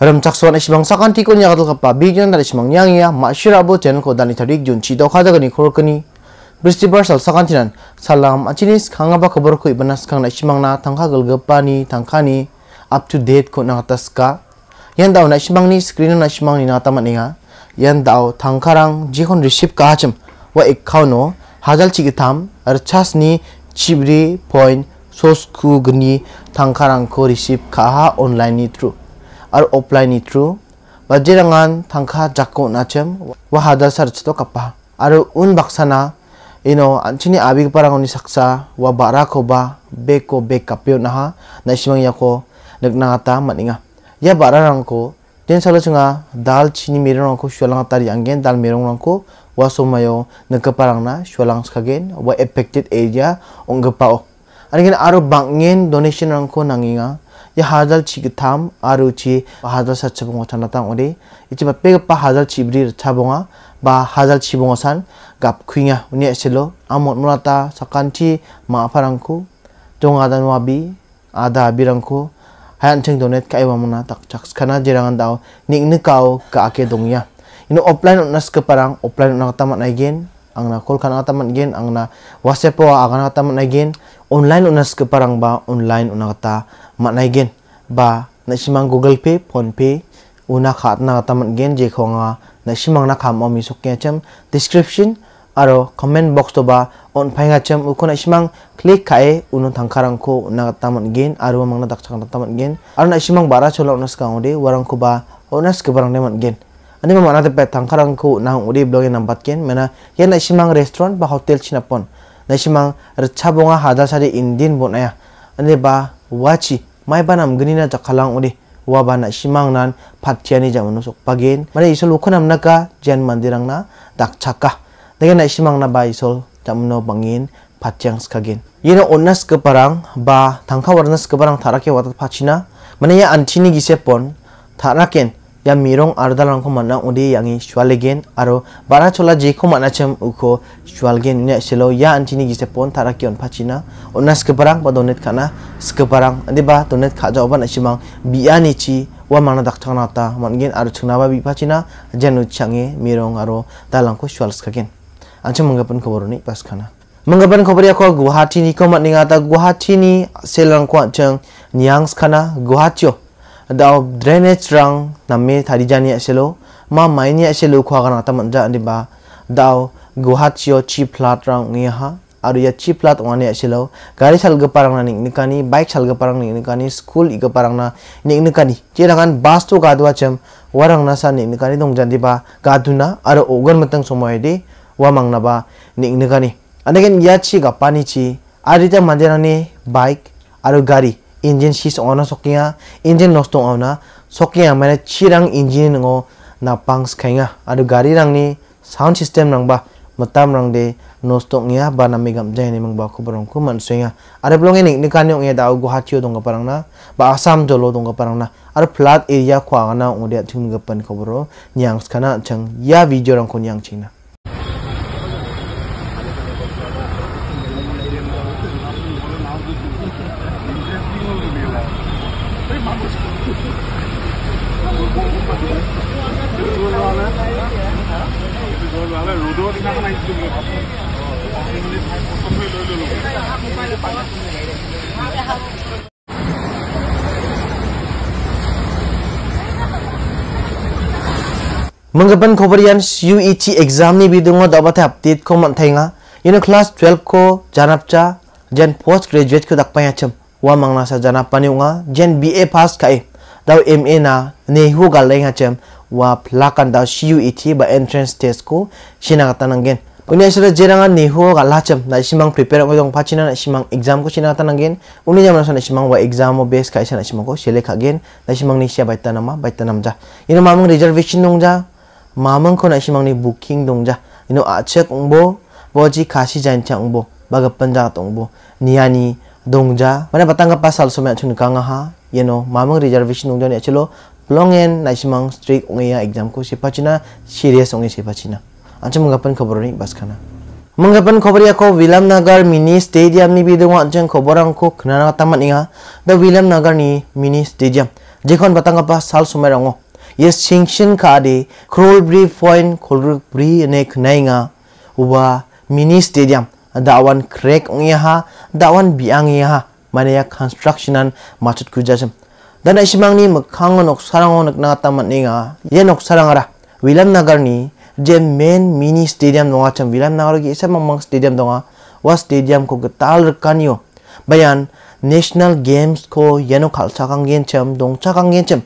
Ram chaksuan ishbang sakan tikon yakadal kapa bigyan dan ishbang yang ya masyur abo channel ko dan itarik jun chido kada gani kor kani. Bristibar sal sakan tinan salam achinis ba kabar ko ibanas kang na ishbang na tangka gal gapani tangka ni up to date ko na atas ka. Yan daw na ishbang ni screen na ishbang ni nataman inga. Yan daw tangkarang jikon receive ka hachim wa ikkaw no hajal chigitam archas ni chibri point sosku gani tangkarang ko receive ka ha online ni true ar oplai ni tru wajirangan tangka jakko nachem wa hadasar chito kapah aru un baksana ino anchini abigiparangoni saksa wa barako ba beko na kapio naha naisimang yako nikna gata maninga ya, ya bararangko ten salo chunga dal chini merong ko shualang tari anggen, dal merong rangko wa somayo na shualang skagen wa affected area onggepa o anigin aro bangin donation rangko nanginga 이 하달 치기 탐 아루치 하달 사치봉 오타나 땅 우리 이제 막 빼급바 하달 치브리 차봉아 바 하달 치봉어 산갑 kuinga 우니 에실로 아못 문았다 사칸치 마파랑쿠 동아단 와비 ada 비랑쿠 hayan ceng donet ka iwa muna tak cak skana jirangan dao nik ni kau ka ake ya ino offline nas ke parang offline na katamat na again ang na call kana katamat again ang na whatsapp wa ang na again online unas ke parang ba online una kata maknai gen ba na simang google pay phone pay una khat na kata man gen je khonga na simang na kham omi sok ke cham description aro comment box to ba on phainga cham kona simang click kae uno thangkarang ko na kata man gen aro mangna dakchang kata man gen aro na simang bara chola unas ka ode warang ko ba unas ke parang ne man gen ani ma mana te pe thangkarang ko na ode blog e nambat gen mena ye ya na simang restaurant ba hotel chinapon naishimang rchabonga hadasari indin bonaya ane ba wachi mai ba nam na chakhalang uri wa simang nan phathiani jamanu sok pagin mane isol ukhonam naka jain mandirang na dakchaka dege na simang na ba isol jamno bangin skagin yena onnas ke parang ba thangkha warnas ke parang tharake watat phachina mane ya antini gisepon tharaken ya mirong arda rangko mana undi yangi shwalegen aro bana chola jeko mana chem uko shwalgen nya silo ya antini gise pon taraki on pachina onna kebarang ba donet kana skebarang andi ba donet khaja oban asimang biani chi wa mana dak nata ta mangin aro chungna ba bi pachina janu changi mirong aro dalangko shwal skagen anche mangapan khaboroni pas kana mangapan khabari ako ya guwahati ni ko matninga ta guwahati ni selang ko chang nyang skana guhatio dau drainage rang namme tadi jani aselo ya ma maini aselo ya khwa kana taman ba diba guhat guhatio chi flat rang ni ha aru ya chi flat wani aselo ya gari salga parang na nikani bike salga parang nikani school iga parang na niknikani je rangan bus to gadwa chem warang na sa niknikani dong jan diba gaduna aru ogar matang somoy di wa mangna ba niknikani anagen ya chi gapani chi arita manjarani bike aru gari engine shis ona sokia engine nosto ona sokia mane chirang engine ngo na pangs kainga adu gari rang ni sound system rang ba matam rang de nosto ngia ba na megam jaini mang ba ko barong ko man swinga adu blong e ini ni kanyo ngia da ugu hatio dong ka parang na ba asam jolo dong parang na adu flat area kwa ngana ngodia tung ga pan ko boro nyang skana chang ya video rang ko nyang china मंगपन खबरियान UET exam ने नि बिदुंगो दबाथे अपडेट को मन थेंगा यनो क्लास 12 को जानपचा जेन पोस्ट ग्रेजुएट को दक पाया छम वा मंगना सा जाना पानी उंगा जेन बीए पास काए दाउ एमए ना नेहु गालेंगा छम वा प्लाकन दाउ यूईटी बा एंट्रेंस टेस्ट को शिनागता नंगेन Unia s u d a jerangan ni huo ka lacham na simang prepare ko d o n g pachina na simang exam ko sina tanangin. Unia jam na sana simang wa exam mo base kaisa na simang ko s e l e k t a g e n na simang ni siya baita nama baita namja. Ino mamang reservation d o n g j a mamang ko na simang ni booking dongja. Ino achek c ongbo boji kasi jancha ongbo bagapan ja tongbo niani y dongja. Mana batang ka pasal s u m i a c h u n kanga ha. i n o mamang reservation d o n g j a ni achilo p long e n na simang strict o n g i y a exam ko sipachina serious o n g i y a sipachina. achang manggapan khobor ni baskana manggapan khobor ya ko wilam Nagar mini stadium ni bidung achang khoborang ko khna tamat inga the wilam Nagar ni mini stadium Jekon batang apa sal somai rango yes sanction ka de Crow bri point Crow bri ne khnainga uba mini stadium dawan crack da dawan biang ha, mane ya constructionan machut kujasem, dan ishimang ni mkhang oksarangon nak nok na ninga ye nok sarang Nagar ni main mini 젠맨 미니 스테디움 동화참 위람 나가르기 세망망 스테디움 동화 와 스테디움 코 딸르까니요 Bayan national games ko yano kal cakang gen cem dong cakang kang gen chem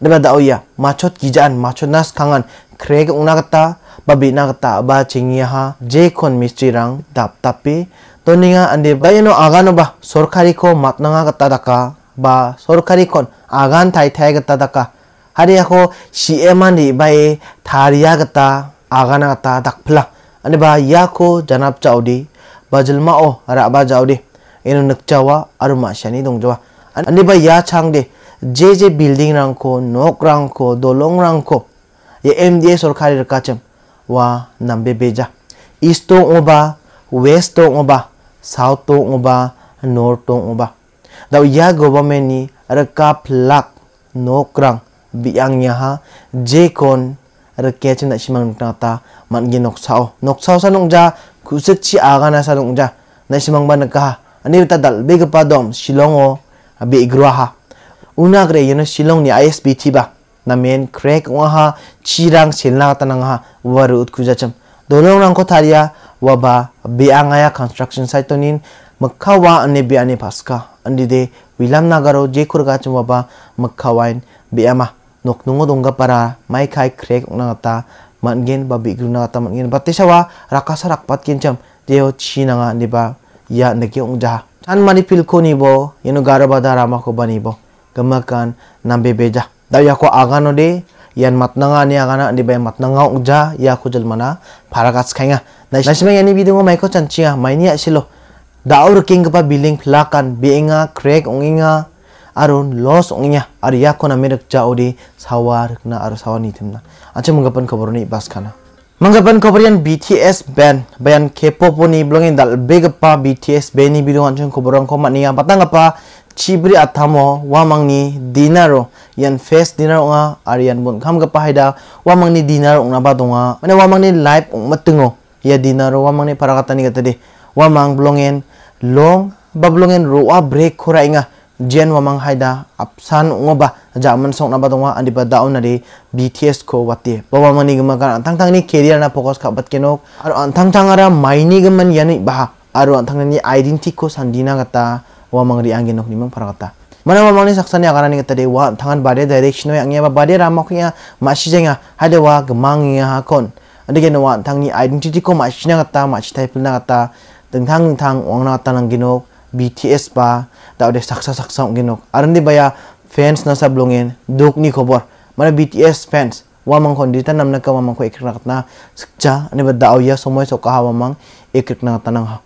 deba da ya machot gijan macot nas kangan kreg unagata babi nagata ba chingia ha jekon kon rang dap tapi toninga ande bayano agano ba sorkari ko matnanga kata daka ba sorkari kon agan thay thay kata daka hari si eman di bayi thariya kata agana ta tak pula, ane ba yako janap chaudi bajal ma o oh, ara ba jaudi eno nak chawa aru ma shani dong jawa ane ba ya chang de je je building rang ko nok rang ko dolong rang ko ye mda sorkari rakacham wa nambe beja east to oba west to oba south to oba north to oba da ya government ni rakap lak rang biang yaha je kon ada ke chin da simang nukna ta sao gi noksao noksao sa nukja kusik chi aga na sa nukja na simang ba nakaha ani ta dal bega pa dom shilong o be ha una gre yana shilong ni isbt ba na men krek wa ha chirang na ta nang ha waru kuja cham dolong rang ko waba be angaya construction site tonin wa ane be ane paska andi de wilam nagaro jekur ga chum waba, makha wain be ama nungo dongga para mai kai krek ngata, mangen ba gruna ngata mangen ba sarak rakasa rakpat cham deo chi nanga niba ya neke ongja chan mani pilko nibo yeno garaba rama ko banibo gemakan nambe beja da yako agano de yan matnanga ni agana ni bay matnanga ongja ya jelmana, mana pharagas khainga naisma yani bidungo maiko mai maini asilo ya daur king ba billing flakan krek crack onginga arun los ongnya ari yakona merek jaudi sawar na aru sawani timna acha bas kana? baskana khabar yan BTS band bayan K-pop ni blongin dal pa BTS band ni bidong anjung kabarang ko mania batang apa chibri atamo ni dinaro yan face dinaro nga ari yan bun kham gapa haida ni dinaro ongna ba donga mane ni live ong matengo, ya dinaro wamang wamangni parakatani gatade wamang blongen long bablongen roa break khora inga Jen wamang haida apsan ngoba jaman song na badonga andi badaun na de BTS ko wati bawa mani gema kan antang tang ni career na pokos ka bat kenok aro antang tang ara maini geman yani baha aro antang ni identity ko sandina kata wamang ri angin nok nimang para kata mana wamang ni saksani akara ya ni kata ya ya, de wa tangan bade direction yang ba bade ramok ya mashi jenga haida wa gemang ya hakon andi gena wa antang ni identity ko mashi na kata mashi type na kata tentang tentang wang na kata nang genok BTS ba da ode saksa saksa aran arandi baya fans na sablongin duk ni khobor mana BTS fans wamang kondita namna ka wamang ko ekrik nakatna sikja ani ba dao ya somoy soka wamang ekrik nakatna ha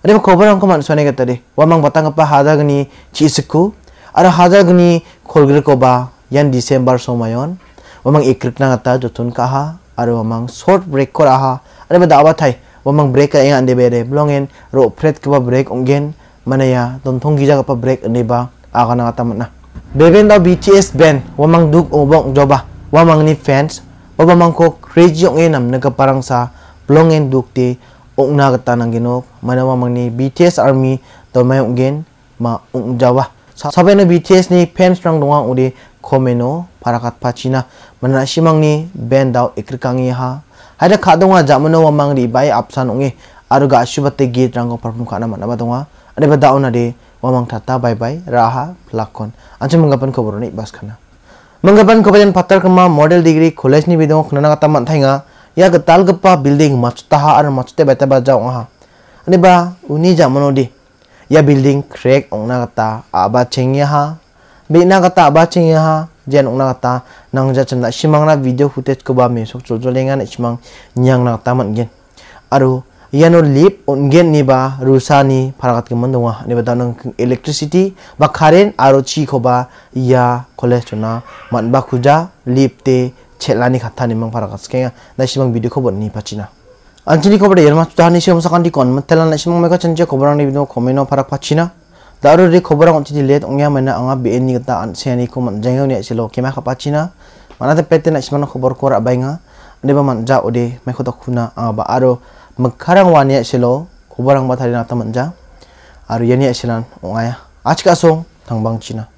ani ba khobor ang ko man sone gatari wamang batang pa hada gni chisku ara hada gni kholgre ko ba yan December somayon wamang ekrik nakata jotun ka ha wamang short break ko ra ha ani ba dawa wamang break ka yang ande bere blongin ro fret ka ba break ungen ya don thong gija pa break ne ba aga na ta na beben da BTS band wamang duk obong joba wamang ni fans wamang ko crazy ong enam naga parang sa blong en duk te ong na ta nang gino mana wamang ni BTS army to may ong gen ma ong jawa sabe na BTS ni fans rang donga udi komeno para parakat pachina mana simang ni band daw ikrikangi e ha ada kadonga jamano wamang ri bai apsan onge aru ga shubate gate rang ko na kana mana badonga bata ona de wamang tata bye bye raha plakon. ancam manggapan khobor ni bas karena. manggapan khobajan patar kema model degree koles ni bidong khana kata man thainga ya gatal gapa building machta ha ar machte bata ba jaung ha ba uni jamano de ya building ong naga kata aba ya ha naga kata aba ya ha jen ong ongna kata nangja shimang na video footage ko ba lengan chuljolengan simang nyang kata man gen aduh iano lip ongen niba rusani paragat ni ba niba danong electricity ba karen aro chi khoba ya college chona manba khuja lip te chelani khatha ni mang paragat skenga na shimang video khobon ni pachina anchini khobar yerma chuta ni shimang sakandi kon telan na shimang meka chanje rang ni bino komeno parak pachina daro re khobarang ongchi let ongya mena anga bn ni an anseni ko man jengeng ni chelo kema kha pachina mana te pete na shimang khobar kor abainga ni ba man ja ode kuna khuna ba aro magkarang wani silo kubarang batali na tamanja aru yani ye silan ongaya achik asong tangbang china